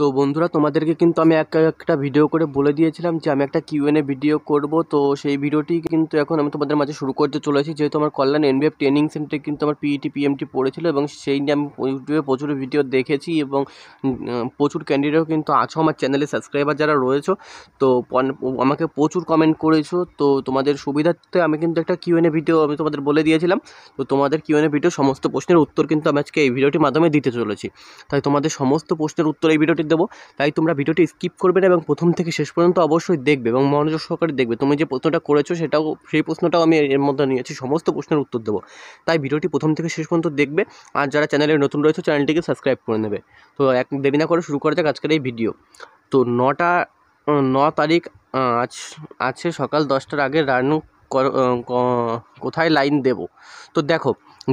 তো বন্ধুরা তোমাদেরকে কিন্তু আমি এক একটা ভিডিও করে বলে দিয়েছিলাম যে আমি একটা কিউএনএ ভিডিও করব তো সেই ভিডিওটি কিন্তু এখন আমি তোমাদের মাঝে শুরু করতে চলেছি যেহেতু আমার কল্যাণ বিএফ ট্রেনিং সেন্টারে কিন্তু আমার পিইটি পিএমটি e পড়েছিল এবং সেই নিয়ে আমি ইউটিউবে প্রচুর ভিডিও দেখেছি এবং প্রচুর ক্যান্ডিডেটও কিন্তু আছো আমার চ্যানেলে সাবস্ক্রাইবার যারা রয়েছে তো আমাকে প্রচুর কমেন্ট করেছো তো তোমাদের সুবিধার্থে আমি কিন্তু একটা কিউএনএ ভিডিও আমি তোমাদের বলে দিয়েছিলাম তো তোমাদের কিউএনএ ভিডিও সমস্ত প্রশ্নের উত্তর কিন্তু আমি আজকে এই ভিডিওটির মাধ্যমে দিতে চলেছি তাই তোমাদের সমস্ত প্রশ্নের উত্তর এই ভিডিওটি দেবো তাই তোমরা ভিডিওটি স্কিপ করবে না এবং প্রথম থেকে শেষ পর্যন্ত অবশ্যই দেখবে এবং মনোযোগ সহকারে দেখবে তুমি যে প্রশ্নটা করেছো সেটাও সেই প্রশ্নটাও আমি এর মধ্যে নিয়েছি সমস্ত প্রশ্নের উত্তর দেবো তাই ভিডিওটি প্রথম থেকে শেষ পর্যন্ত দেখবে আর যারা চ্যানেলে নতুন রয়েছে চ্যানেলটিকে সাবস্ক্রাইব করে নেবে তো এক দেরি না করে শুরু করা যাক আজকের এই ভিডিও তো নটা ন তারিখ আজ আছে সকাল দশটার আগে রানু কোথায় লাইন দেব তো দেখো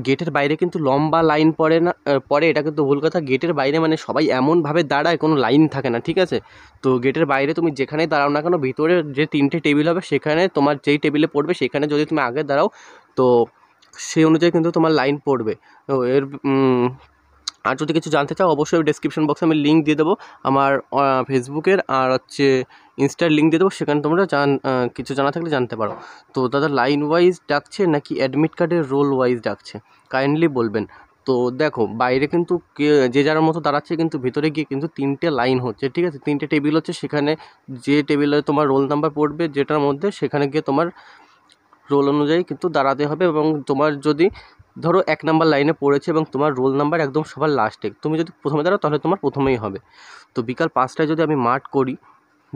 গেটের বাইরে কিন্তু লম্বা লাইন পড়ে না পড়ে এটা কিন্তু ভুল কথা গেটের বাইরে মানে সবাই এমনভাবে দাঁড়ায় কোনো লাইন থাকে না ঠিক আছে তো গেটের বাইরে তুমি যেখানেই দাঁড়াও না কেন ভিতরে যে তিনটে টেবিল হবে সেখানে তোমার যেই টেবিলে পড়বে সেখানে যদি তুমি আগে দাঁড়াও তো সেই অনুযায়ী কিন্তু তোমার লাইন পড়বে এর আর যদি কিছু জানতে চাও অবশ্যই ডিসক্রিপশন বক্সে আমি লিঙ্ক দিয়ে দেবো আমার ফেসবুকের আর হচ্ছে ইনস্টার লিঙ্ক দিয়ে দেবো সেখানে তোমরা জান কিছু জানা থাকলে জানতে পারো তো দাদা লাইন ওয়াইজ ডাকছে নাকি অ্যাডমিট কার্ডের রোল ওয়াইজ ডাকছে কাইন্ডলি বলবেন তো দেখো বাইরে কিন্তু যে যার মতো দাঁড়াচ্ছে কিন্তু ভিতরে গিয়ে কিন্তু তিনটে লাইন হচ্ছে ঠিক আছে তিনটে টেবিল হচ্ছে সেখানে যে টেবিলে তোমার রোল নাম্বার পড়বে যেটার মধ্যে সেখানে গিয়ে তোমার রোল অনুযায়ী কিন্তু দাঁড়াতে হবে এবং তোমার যদি ধরো এক নাম্বার লাইনে পড়েছে এবং তোমার রোল নাম্বার একদম সবার লাস্টে তুমি যদি প্রথমে দাঁড়াও তাহলে তোমার প্রথমেই হবে তো বিকাল পাঁচটায় যদি আমি মাঠ করি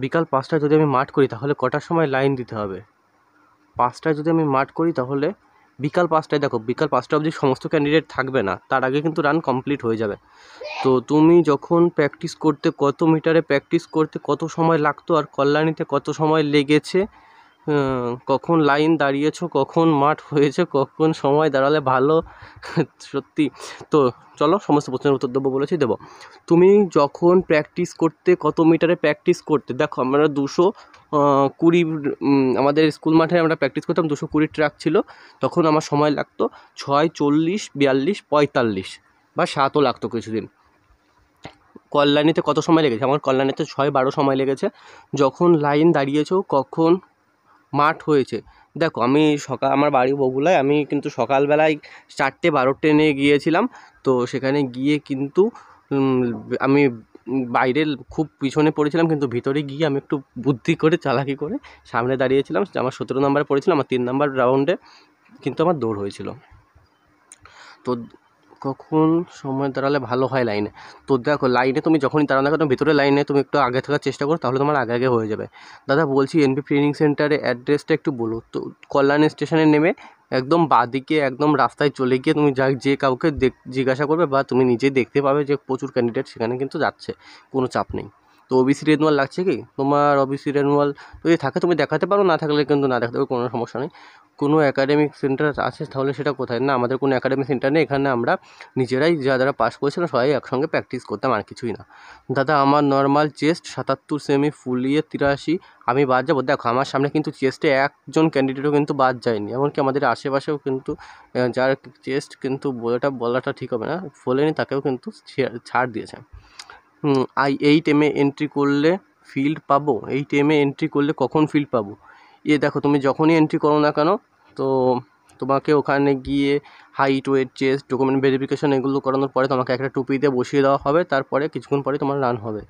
বিকাল পাঁচটায় যদি আমি মাঠ করি তাহলে কটার সময় লাইন দিতে হবে পাঁচটায় যদি আমি মাঠ করি তাহলে বিকাল পাঁচটায় দেখো বিকাল পাঁচটা অবধি সমস্ত ক্যান্ডিডেট থাকবে না তার আগে কিন্তু রান কমপ্লিট হয়ে যাবে তো তুমি যখন প্র্যাকটিস করতে কত মিটারে প্র্যাকটিস করতে কত সময় লাগতো আর কল্যাণীতে কত সময় লেগেছে হ্যাঁ, কখন লাইন দাঁড়িয়েছ কখন মাঠ হয়েছে কখন সময় দাঁড়ালে ভালো সত্যি তো চলো সমস্ত প্রশ্নের উত্তর দেবো বলেছি দেবো তুমি যখন প্র্যাকটিস করতে কত মিটারে প্র্যাকটিস করতে দেখো আমরা দুশো কুড়ি আমাদের স্কুল মাঠে আমরা প্র্যাকটিস করতাম দুশো কুড়ি ট্র্যাক ছিল তখন আমার সময় লাগতো ছয় চল্লিশ বিয়াল্লিশ পঁয়তাল্লিশ বা সাতও লাগতো কিছুদিন কল্যাণীতে কত সময় লেগেছে আমার কল্যাণীতে ছয় বারো সময় লেগেছে যখন লাইন দাঁড়িয়েছো কখন মাঠ হয়েছে দেখো আমি সকাল আমার বাড়ি বগুলায় আমি কিন্তু সকালবেলায় চারটে বারো ট্রেনে গিয়েছিলাম তো সেখানে গিয়ে কিন্তু আমি বাইরে খুব পিছনে পড়েছিলাম কিন্তু ভিতরে গিয়ে আমি একটু বুদ্ধি করে চালাকি করে সামনে দাঁড়িয়েছিলাম আমার সতেরো নম্বরে পড়েছিলাম আমার তিন নম্বর রাউন্ডে কিন্তু আমার দৌড় হয়েছিল তো কখন সময় দাঁড়ালে ভালো হয় লাইনে তো দেখো লাইনে তুমি যখনই দাঁড়ানো দেখো কেন ভিতরে লাইনে তুমি একটু আগে থাকার চেষ্টা করো তাহলে তোমার আগে আগে হয়ে যাবে দাদা বলছি এনপি ট্রেনিং সেন্টারে অ্যাড্রেসটা একটু বলো তো কল্যাণী স্টেশনে নেমে একদম বাদিকে একদম রাস্তায় চলে গিয়ে তুমি যা যে কাউকে জিজ্ঞাসা করবে বা তুমি নিজেই দেখতে পাবে যে প্রচুর ক্যান্ডিডেট সেখানে কিন্তু যাচ্ছে কোনো চাপ নেই তো ওবিসি রেনুয়াল লাগছে কি তোমার ওবিসি রেনুয়াল যদি থাকে তুমি দেখাতে পারো না থাকলে কিন্তু না দেখাতে পারো কোনো সমস্যা নেই কোনো অ্যাকাডেমিক সেন্টার আছে তাহলে সেটা কোথায় না আমাদের কোনো অ্যাকাডেমিক সেন্টার নেই এখানে আমরা নিজেরাই যারা পাস করেছিলাম সবাই একসঙ্গে প্র্যাকটিস করতাম আর কিছুই না দাদা আমার নর্মাল চেস্ট সাতাত্তর সেমি ফুলিয়ে তিরাশি আমি বাদ যাবো দেখো আমার সামনে কিন্তু চেস্টে একজন ক্যান্ডিডেটও কিন্তু বাদ যায়নি এমনকি আমাদের আশেপাশেও কিন্তু যার চেস্ট কিন্তু বলাটা বলাটা ঠিক হবে না ফোলেনি তাকেও কিন্তু ছাড় দিয়েছে আই এই টেমে এন্ট্রি করলে ফিল্ড পাবো এই টেমে এন্ট্রি করলে কখন ফিল্ড পাবো এ দেখো তুমি যখনই এন্ট্রি করো না কেন তো তোমাকে ওখানে গিয়ে height weight chest document verification এগুলো করানোর পরে তোমাকে একটা টুপিতে বসিয়ে দেওয়া হবে তারপরে কিছুক্ষণ পরে তোমার রান হবে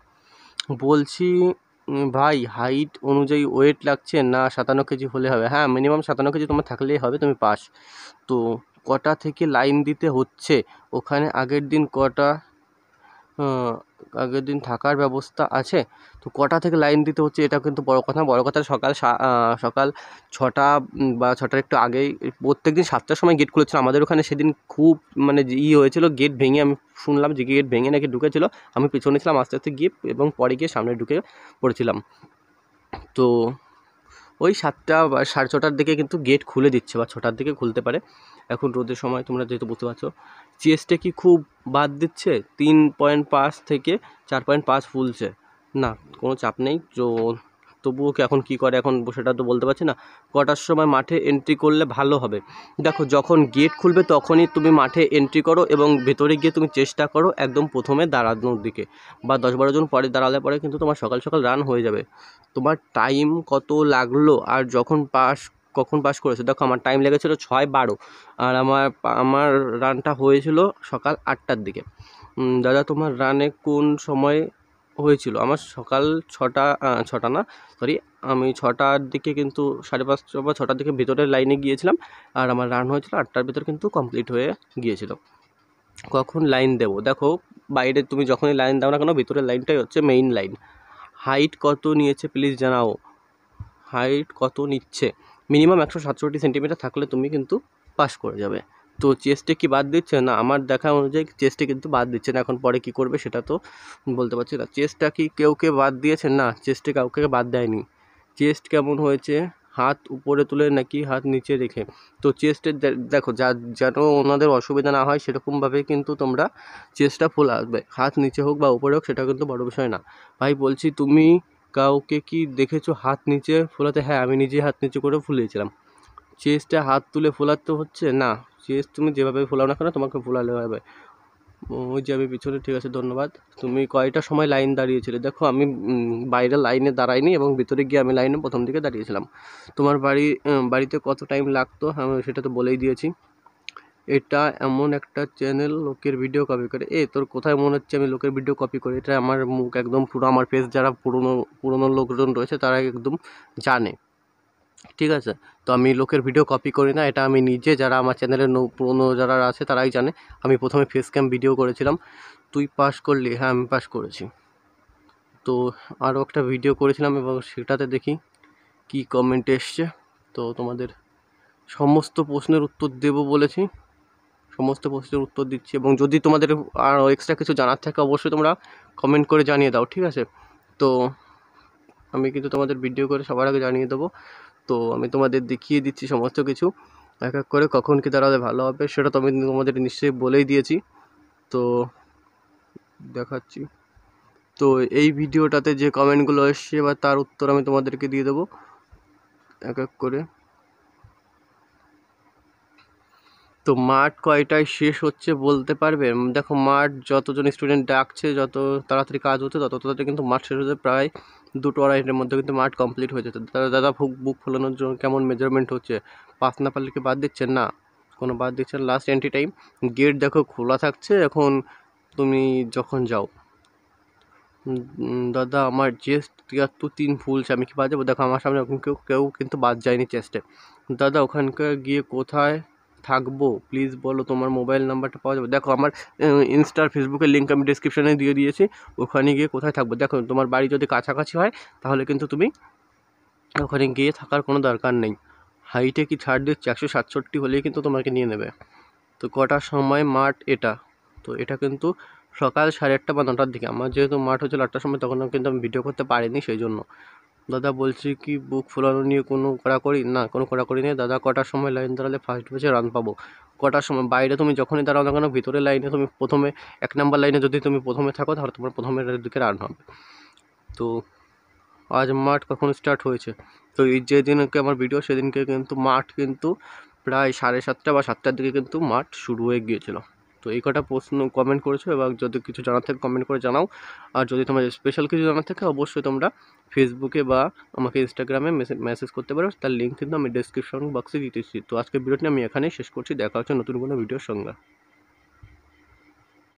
বলছি ভাই হাইট অনুযায়ী ওয়েট লাগছে না সাতান্ন কেজি হলে হবে হ্যাঁ মিনিমাম সাতান্ন কেজি তোমার থাকলেই হবে তুমি পাস তো কটা থেকে লাইন দিতে হচ্ছে ওখানে আগের দিন কটা আগের দিন থাকার ব্যবস্থা আছে তো কটা থেকে লাইন দিতে হচ্ছে এটা কিন্তু বড় কথা বড় কথা সকাল সকাল ছটা বা ছটার একটু আগেই প্রত্যেক দিন সাতটার সময় গেট খুলেছিল আমাদের ওখানে সেদিন খুব মানে ই হয়েছিল গেট ভেঙে আমি শুনলাম যে গেট ভেঙে নাকি ঢুকেছিল আমি পেছনে ছিলাম আস্তে আস্তে গিয়ে এবং পরে গিয়ে সামনে ঢুকে পড়েছিলাম তো ওই সাতটা বা সাড়ে ছটার দিকে কিন্তু গেট খুলে দিচ্ছে বা ছটার দিকে খুলতে পারে এখন রোদের সময় তোমরা যেহেতু বুঝতে পারছো চেস্টে কি খুব বাদ দিচ্ছে তিন পয়েন্ট পাঁচ থেকে চার পয়েন্ট পাঁচ ফুলছে না কোনো চাপ নেই তো তবুও কি এখন কি করে এখন সেটা তো বলতে পারছি না কটার সময় মাঠে এন্ট্রি করলে ভালো হবে দেখো যখন গেট খুলবে তখনই তুমি মাঠে এন্ট্রি করো এবং ভেতরে গিয়ে তুমি চেষ্টা করো একদম প্রথমে দাঁড়ানোর দিকে বা দশ বারো জন পরে দাঁড়ালে পরে কিন্তু তোমার সকাল সকাল রান হয়ে যাবে তোমার টাইম কত লাগলো আর যখন পাস কখন পাস করেছো দেখো আমার টাইম লেগেছিলো ছয় বারো আর আমার আমার রানটা হয়েছিল সকাল আটটার দিকে দাদা তোমার রানে কোন সময় হয়েছিল আমার সকাল ছটা ছটা না সরি আমি ছটার দিকে কিন্তু সাড়ে পাঁচটা বা ছটার দিকে ভিতরের লাইনে গিয়েছিলাম আর আমার রান হয়েছিল আটটার ভিতর কিন্তু কমপ্লিট হয়ে গিয়েছিল কখন লাইন দেব দেখো বাইরে তুমি যখনই লাইন দাও না কেন ভিতরের লাইনটাই হচ্ছে মেইন লাইন হাইট কত নিয়েছে প্লিজ জানাও হাইট কত নিচ্ছে মিনিমাম একশো সাতষট্টি সেন্টিমিটার থাকলে তুমি কিন্তু পাস করে যাবে তো চেস্টে কি বাদ দিচ্ছে না আমার দেখা অনুযায়ী চেস্টে কিন্তু বাদ দিচ্ছে না এখন পরে কি করবে সেটা তো বলতে পারছি না চেস্টটা কি কেউ কে বাদ দিয়েছে না চেস্টে কাউকে বাদ দেয়নি চেস্ট কেমন হয়েছে হাত উপরে তুলে নাকি হাত নিচে রেখে তো চেস্টে দেখো যা যেন ওনাদের অসুবিধা না হয় সেরকমভাবে কিন্তু তোমরা চেস্টটা ফুল আসবে হাত নিচে হোক বা উপরে হোক সেটা কিন্তু বড় বিষয় না ভাই বলছি তুমি কাউকে কি দেখেছো হাত নিচে ফোলাতে হ্যাঁ আমি নিজে হাত নিচে করে ফুলিয়েছিলাম চেস্টে হাত তুলে ফোলাতে হচ্ছে না চেস্ট তুমি যেভাবে ফোলাও না কেন তোমাকে ফোলালে হবে ওই যাবে পিছনে ঠিক আছে ধন্যবাদ তুমি কয়টা সময় লাইন দাঁড়িয়েছিলে দেখো আমি বাইরে লাইনে দাঁড়াইনি এবং ভিতরে গিয়ে আমি লাইনে প্রথম দিকে দাঁড়িয়েছিলাম তোমার বাড়ি বাড়িতে কত টাইম লাগতো আমি সেটা তো বলেই দিয়েছি এটা এমন একটা চ্যানেল লোকের ভিডিও কপি করে এ তোর কোথায় মনে হচ্ছে আমি লোকের ভিডিও কপি করি এটা আমার মুখ একদম পুরো আমার ফেস যারা পুরনো পুরনো লোকজন রয়েছে তারা একদম জানে ঠিক আছে তো আমি লোকের ভিডিও কপি করি না এটা আমি নিজে যারা আমার চ্যানেলের পুরনো যারা আছে তারাই জানে আমি প্রথমে ফেস ক্যাম ভিডিও করেছিলাম তুই পাস করলি হ্যাঁ আমি পাস করেছি তো আরও একটা ভিডিও করেছিলাম এবং সেটাতে দেখি কি কমেন্ট এসছে তো তোমাদের সমস্ত প্রশ্নের উত্তর দেব বলেছি সমস্ত প্রশ্নের উত্তর দিচ্ছি এবং যদি তোমাদের আর এক্সট্রা কিছু জানার থাকে অবশ্যই তোমরা কমেন্ট করে জানিয়ে দাও ঠিক আছে তো আমি কিন্তু তোমাদের ভিডিও করে সবার আগে জানিয়ে দেবো তো আমি তোমাদের দেখিয়ে দিচ্ছি সমস্ত কিছু এক এক করে কখন কী তারা ভালো হবে সেটা তো আমি তোমাদের নিশ্চয়ই বলেই দিয়েছি তো দেখাচ্ছি তো এই ভিডিওটাতে যে কমেন্টগুলো এসছে এবার তার উত্তর আমি তোমাদেরকে দিয়ে দেবো এক এক করে তো মাঠ কয়টায় শেষ হচ্ছে বলতে পারবে দেখো মাঠ যতজন স্টুডেন্ট ডাকছে যত তাড়াতাড়ি কাজ হচ্ছে তত তাড়াতাড়ি কিন্তু মাঠ শেষ হতে প্রায় দুটো আড়াইটের মধ্যে কিন্তু মাঠ কমপ্লিট হয়ে তারা দাদা বুক বুক ফোলানোর জন্য কেমন মেজারমেন্ট হচ্ছে পাস না পারলে কি বাদ দিচ্ছেন না কোনো বাদ দিচ্ছেন লাস্ট এন্ট্রি টাইম গেট দেখো খোলা থাকছে এখন তুমি যখন যাও দাদা আমার জেস তিয়াত্তর তিন ফুলছে আমি কি বাদ যাবো দেখো আমার সামনে কেউ কেউ কিন্তু বাদ যায়নি চেস্টে দাদা ওখানকার গিয়ে কোথায় থাকবো প্লিজ বলো তোমার মোবাইল নাম্বারটা পাওয়া যাবে দেখো আমার ইনস্টার ফেসবুকের লিঙ্ক আমি ডিসক্রিপশানে দিয়ে দিয়েছি ওখানে গিয়ে কোথায় থাকবো দেখো তোমার বাড়ি যদি কাছাকাছি হয় তাহলে কিন্তু তুমি ওখানে গিয়ে থাকার কোনো দরকার নেই হাইটে কি ছাড় দিচ্ছে একশো সাতষট্টি হলেই কিন্তু তোমাকে নিয়ে নেবে তো কটার সময় মাঠ এটা তো এটা কিন্তু সকাল সাড়ে আটটা বা নটার দিকে আমার যেহেতু মাঠ হচ্ছিল আটটার সময় তখন কিন্তু আমি ভিডিও করতে পারিনি সেই জন্য দাদা বলছি কি বুক ফোলানো নিয়ে কোনো কড়াকড়ি না কোনো কড়াকড়ি নেই দাদা কটার সময় লাইন দাঁড়ালে ফার্স্ট বেচে রান পাবো কটার সময় বাইরে তুমি যখনই দাঁড়াও না কেন ভিতরে লাইনে তুমি প্রথমে এক নাম্বার লাইনে যদি তুমি প্রথমে থাকো তাহলে তোমার প্রথমে দিকে রান হবে তো আজ মাঠ কখন স্টার্ট হয়েছে তো এই যেদিনকে আমার ভিডিও সেদিনকে কিন্তু মাঠ কিন্তু প্রায় সাড়ে সাতটা বা সাতটার দিকে কিন্তু মাঠ শুরু হয়ে গিয়েছিলো তো এই কটা প্রশ্ন কমেন্ট করেছো এবং যদি কিছু জানার থাকে কমেন্ট করে জানাও আর যদি তোমার স্পেশাল কিছু জানার থাকে অবশ্যই তোমরা ফেসবুকে বা আমাকে ইনস্টাগ্রামে মেসেজ করতে পারো তার লিঙ্ক কিন্তু আমি ডিসক্রিপশন বক্সে দিতেছি তো আজকে ভিডিওটি আমি এখানেই শেষ করছি দেখা হচ্ছে নতুন কোনো ভিডিওর সঙ্গে